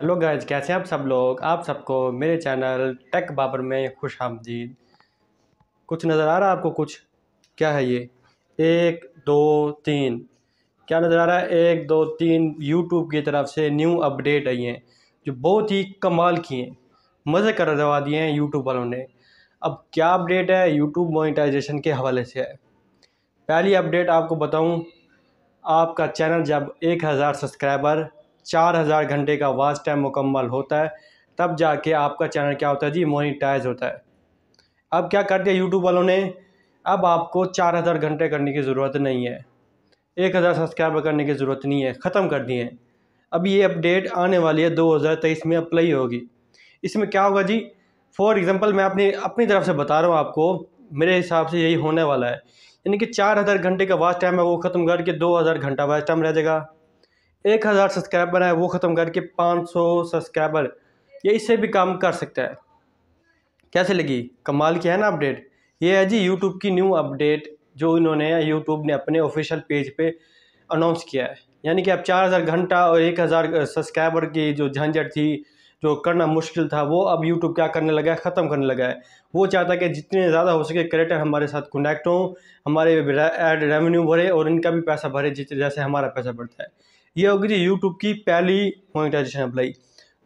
hello guys कैसे आप सब लोग आप सबको मेरे चैनल टेक बाबर में खुश आमदीद कुछ नज़र आ रहा है आपको कुछ क्या है ये एक दो तीन क्या नज़र आ रहा है एक दो तीन यूट्यूब की तरफ से न्यू अपडेट आई हैं जो बहुत ही कमाल की हैं मज़े कर दवा दिए हैं यूट्यूब वालों ने अब क्या अपडेट है यूट्यूब मोनिटाइजेशन के हवाले से है पहली अपडेट आपको बताऊँ आपका चैनल जब एक हज़ार सब्सक्राइबर चार हज़ार घंटे का वाच टाइम मुकम्मल होता है तब जाके आपका चैनल क्या होता है जी मोनिटाइज होता है अब क्या कर दिया यूट्यूब वालों ने अब आपको चार हज़ार घंटे करने की ज़रूरत नहीं है एक हज़ार सब्सक्राइबर करने की ज़रूरत नहीं है ख़त्म कर दिए हैं अब ये अपडेट आने वाली है तेईस में अप्लाई होगी इसमें क्या होगा जी फॉर एग्ज़ाम्पल मैं अपनी अपनी तरफ से बता रहा हूँ आपको मेरे हिसाब से यही होने वाला है यानी कि चार हज़ार घंटे का वास्ट टाइम है वो ख़त्म करके दो हज़ार घंटा वास्ट टाइम रह जाएगा एक हज़ार सब्सक्राइबर है वो ख़त्म करके पाँच सौ सब्सक्राइबर ये इससे भी काम कर सकता है कैसे लगी कमाल की है ना अपडेट ये है जी यूट्यूब की न्यू अपडेट जो इन्होंने यूट्यूब ने अपने ऑफिशियल पेज पे अनाउंस किया है यानी कि अब चार हज़ार घंटा और एक हज़ार सब्सक्राइबर की जो झंझट थी जो करना मुश्किल था वो अब यूट्यूब क्या करने लगा है ख़त्म करने लगा है वो चाहता है कि जितने ज़्यादा हो सके क्रिएटर हमारे साथ कनेक्ट हों हमारे एड रेवेन्यू भरे और इनका भी पैसा भरे जितने जैसे हमारा पैसा बढ़ता है ये होगी जी यूट्यूब की पहली मोनिटाइजेशन अप्लाई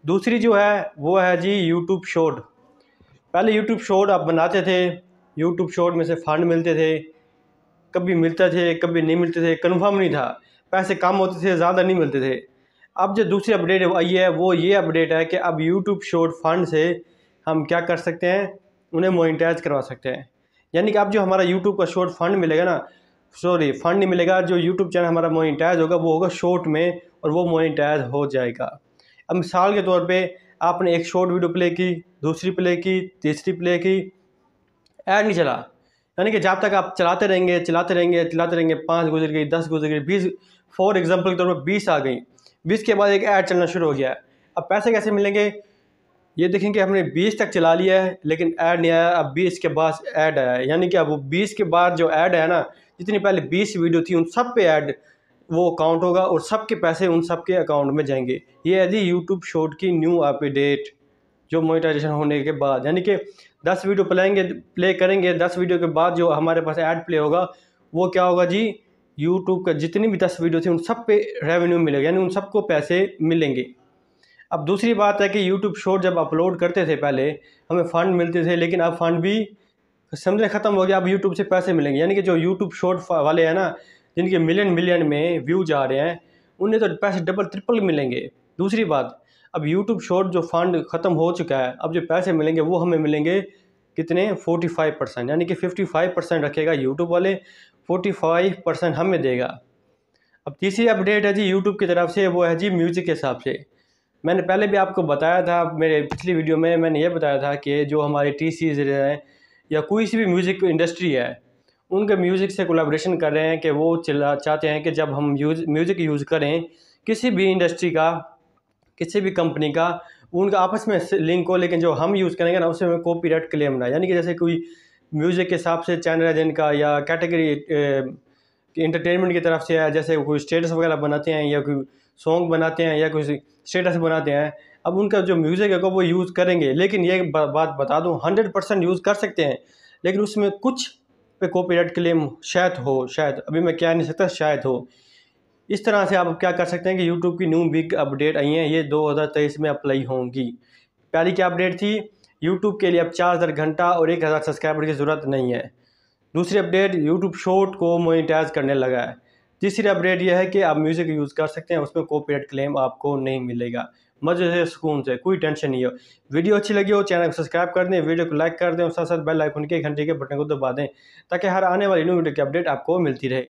दूसरी जो है वो है जी यूट्यूब शोट पहले यूट्यूब शोट आप बनाते थे यूट्यूब शोट में से फंड मिलते थे कभी मिलते थे कभी नहीं मिलते थे कन्फर्म नहीं था पैसे कम होते थे ज़्यादा नहीं मिलते थे अब जो दूसरी अपडेट आई है वो ये अपडेट है कि अब यूट्यूब शोट फंड से हम क्या कर सकते हैं उन्हें मोनिटाइज करवा सकते हैं यानी कि अब जो हमारा यूट्यूब का शोट फंड मिलेगा ना सॉरी फंड नहीं मिलेगा जो यूट्यूब चैनल हमारा मोनिटाइज होगा वो होगा शॉर्ट में और वो मोनिटाइज हो जाएगा अब मिसाल के तौर पे आपने एक शॉर्ट वीडियो प्ले की दूसरी प्ले की तीसरी प्ले की ऐड नहीं चला यानी कि जब तक आप चलाते रहेंगे चलाते रहेंगे चलाते रहेंगे पाँच गुजर गई दस गुजर गई बीस फॉर एग्जाम्पल के तौर पर बीस आ गई बीस के बाद एक ऐड चलना शुरू हो गया है अब पैसे कैसे मिलेंगे ये देखें कि हमने बीस तक चला लिया है लेकिन ऐड नहीं आया अब बीस के बाद ऐड आया है यानी कि अब वो बीस के बाद जो ऐड आया ना जितनी पहले बीस वीडियो थी उन सब पे ऐड वो अकाउंट होगा और सबके पैसे उन सब के अकाउंट में जाएंगे ये है जी यूट्यूब शॉर्ट की न्यू अपडेट जो मोनिटाइजेशन होने के बाद यानी कि दस वीडियो प्लेंगे प्ले करेंगे दस वीडियो के बाद जो हमारे पास ऐड प्ले होगा वो क्या होगा जी यूट्यूब का जितनी भी दस वीडियो थी उन सब पे रेवेन्यू मिलेगा यानी उन सबको पैसे मिलेंगे अब दूसरी बात है कि यूट्यूब शॉर्ट जब अपलोड करते थे पहले हमें फ़ंड मिलते थे लेकिन अब फ़ंड भी समझे ख़त्म हो गया अब यूट्यूब से पैसे मिलेंगे यानी कि जो यूट्यूब शॉर्ट वाले हैं ना जिनके मिलियन मिलियन में व्यूज आ रहे हैं उन्हें तो पैसे डबल ट्रिपल मिलेंगे दूसरी बात अब यूट्यूब शॉर्ट जो फंड ख़त्म हो चुका है अब जो पैसे मिलेंगे वो हमें मिलेंगे कितने 45 परसेंट यानी कि 55 परसेंट रखेगा यूट्यूब वाले 45 परसेंट हमें देगा अब तीसरी अपडेट है जी यूट्यूब की तरफ से वो है जी म्यूज़िक के हिसाब से मैंने पहले भी आपको बताया था मेरे पिछली वीडियो में मैंने ये बताया था कि जो हमारे टी सीरीज हैं या कोई सी भी म्यूज़िक इंडस्ट्री है उनके म्यूज़िक से कोलाब्रेशन कर रहे हैं कि वो चाहते हैं कि जब हम यूज म्यूज़िक यूज़ करें किसी भी इंडस्ट्री का किसी भी कंपनी का उनका आपस में लिंक हो लेकिन जो हम यूज़ करेंगे ना उसमें कॉपी राइट क्लेम ना यानी कि जैसे कोई म्यूज़िक के हिसाब से चैनल है का या कैटेगरी इंटरटेनमेंट की तरफ से है जैसे कोई स्टेटस वगैरह बनाते हैं या कोई सॉन्ग बनाते हैं या कोई स्टेटस बनाते हैं अब उनका जो म्यूज़िक है वो यूज़ करेंगे लेकिन ये बात बता दूँ हंड्रेड परसेंट यूज़ कर सकते हैं लेकिन उसमें कुछ पे कॉपीराइट क्लेम शायद हो शायद अभी मैं क्या नहीं सकता शायद हो इस तरह से आप क्या कर सकते हैं कि यूट्यूब की न्यू बिग अपडेट आई हैं ये 2023 में अप्लाई होंगी पहली क्या अपडेट थी यूट्यूब के लिए अब चार हज़ार घंटा और एक हज़ार सब्सक्राइबर की ज़रूरत नहीं है दूसरी अपडेट यूट्यूब शॉर्ट को मोनिटाइज करने लगा है तीसरी अपडेट यह है कि आप म्यूज़िक यूज़ कर सकते हैं उसमें कॉपीराइट क्लेम आपको नहीं मिलेगा मज़े से सुकून से कोई टेंशन नहीं हो वीडियो अच्छी लगी हो चैनल को सब्सक्राइब कर दें वीडियो को लाइक कर दें और साथ साथ बेल आइकन के घंटे के बटन को दबा दें ताकि हर आने वाली न्यू वीडियो की अपडेट आपको मिलती रहे